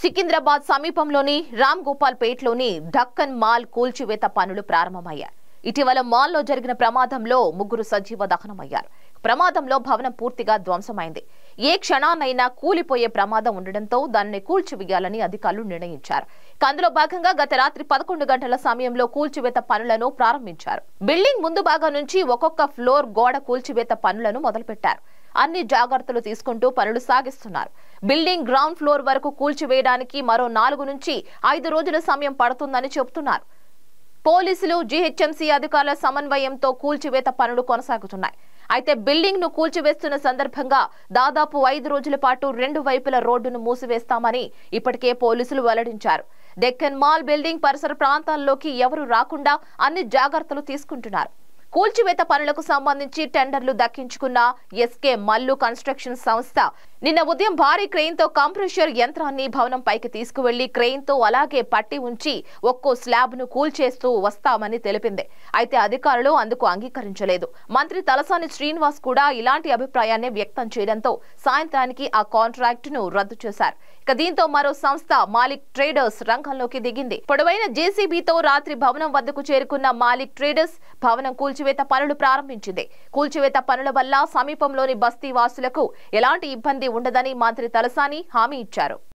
సికింద్రాబాద్ సమీపంలోని రామ్ గోపాల్ పేట్లోని ఢక్కన్ మాల్ కూల్చివేత పనులు ప్రారంభమయ్యాయి ఇటీవల మాల్లో జరిగిన ప్రమాదంలో ముగ్గురు సజీవ దహనమయ్యారు ప్రమాదంలో భవనం పూర్తిగా ధ్వంసమైంది ఏ క్షణానైనా కూలిపోయే ప్రమాదం ఉండడంతో దాన్ని కూల్చివేయాలని అధికారులు నిర్ణయించారు అందులో భాగంగా గత రాత్రి పదకొండు గంటల సమయంలో కూల్చివేత పనులను ప్రారంభించారు బిల్డింగ్ ముందు భాగం నుంచి ఒక్కొక్క ఫ్లోర్ గోడ కూల్చివేత పనులను మొదలుపెట్టారు అన్ని జాగ్రత్తలు తీసుకుంటూ పనులు సాగిస్తున్నారు బిల్డింగ్ గ్రౌండ్ ఫ్లోర్ వరకు కూల్చివేయడానికి మరో నాలుగు నుంచి ఐదు రోజుల సమయం పడుతుందని చెబుతున్నారు పోలీసులు జీహెచ్ఎంసీ అధికారుల సమన్వయంతో కూల్చివేత పనులు కొనసాగుతున్నాయి అయితే బిల్డింగ్ ను కూల్చివేస్తున్న సందర్భంగా దాదాపు ఐదు రోజుల పాటు రెండు వైపుల రోడ్డును మూసివేస్తామని ఇప్పటికే పోలీసులు వెల్లడించారు డెక్కన్ మాల్ బిల్డింగ్ పరిసర ప్రాంతాల్లోకి ఎవరు రాకుండా అన్ని జాగ్రత్తలు తీసుకుంటున్నారు కూల్చివేత పనులకు సంబంధించి టెండర్లు దక్కించుకున్న ఎస్కే మల్లు కన్స్ట్రక్షన్ సంస్థ నిన్న ఉదయం భారీ క్రెయిన్తో కంప్రెషర్ యంత్రాన్ని భవనం పైకి తీసుకువెళ్లి క్రెయిన్తో అలాగే పట్టి ఉంచి ఒక్కో స్లాబ్ను కూల్చేస్తూ వస్తామని తెలిపింది అయితే అధికారులు అందుకు అంగీకరించలేదు మంత్రి తలసాని శ్రీనివాస్ కూడా ఇలాంటి అభిప్రాయాన్ని వ్యక్తం చేయడంతో సాయంత్రానికి ఆ కాంట్రాక్టును రద్దు చేశారు ఇక దీంతో మరో సంస్థ మాలిక్ ట్రేడర్స్ రంగంలోకి దిగింది పొడవైన జేసీబీతో రాత్రి భవనం వద్దకు చేరుకున్న మాలిక్ ట్రేడర్స్ భవనం కూల్చి కూల్చివేత పనులు ప్రారంభించింది కూల్చివేత పనుల వల్ల సమీపంలోని బస్తీ వాసులకు ఎలాంటి ఇబ్బంది ఉండదని మంత్రి తలసాని హామీ ఇచ్చారు